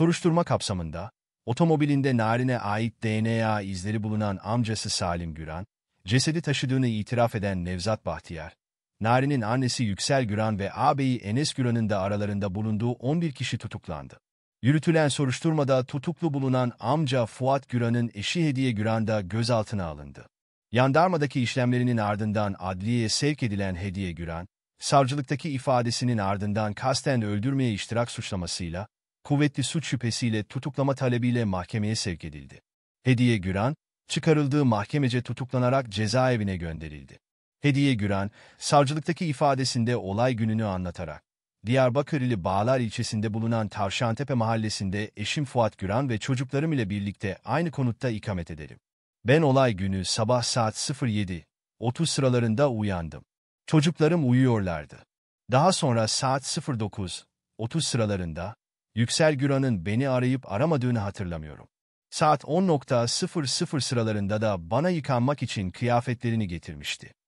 Soruşturma kapsamında, otomobilinde narine ait DNA izleri bulunan amcası Salim Güran, cesedi taşıdığını itiraf eden Nevzat Bahtiyar, Nari'nin annesi Yüksel Güran ve ağabeyi Enes Güran'ın da aralarında bulunduğu 11 kişi tutuklandı. Yürütülen soruşturmada tutuklu bulunan amca Fuat Güran'ın eşi Hediye Güran da gözaltına alındı. Yandarmadaki işlemlerinin ardından adliyeye sevk edilen Hediye Güran, savcılıktaki ifadesinin ardından kasten öldürmeye iştirak suçlamasıyla kuvvetli suç şüphesiyle tutuklama talebiyle mahkemeye sevk edildi. Hediye Güran, çıkarıldığı mahkemece tutuklanarak cezaevine gönderildi. Hediye Güran, savcılıktaki ifadesinde olay gününü anlatarak, Diyarbakır ili Bağlar ilçesinde bulunan Tavşantepe mahallesinde eşim Fuat Güran ve çocuklarım ile birlikte aynı konutta ikamet ederim. Ben olay günü sabah saat 07.30 sıralarında uyandım. Çocuklarım uyuyorlardı. Daha sonra saat 09.30 sıralarında Yüksel Güran'ın beni arayıp aramadığını hatırlamıyorum. Saat 10.00 sıralarında da bana yıkanmak için kıyafetlerini getirmişti.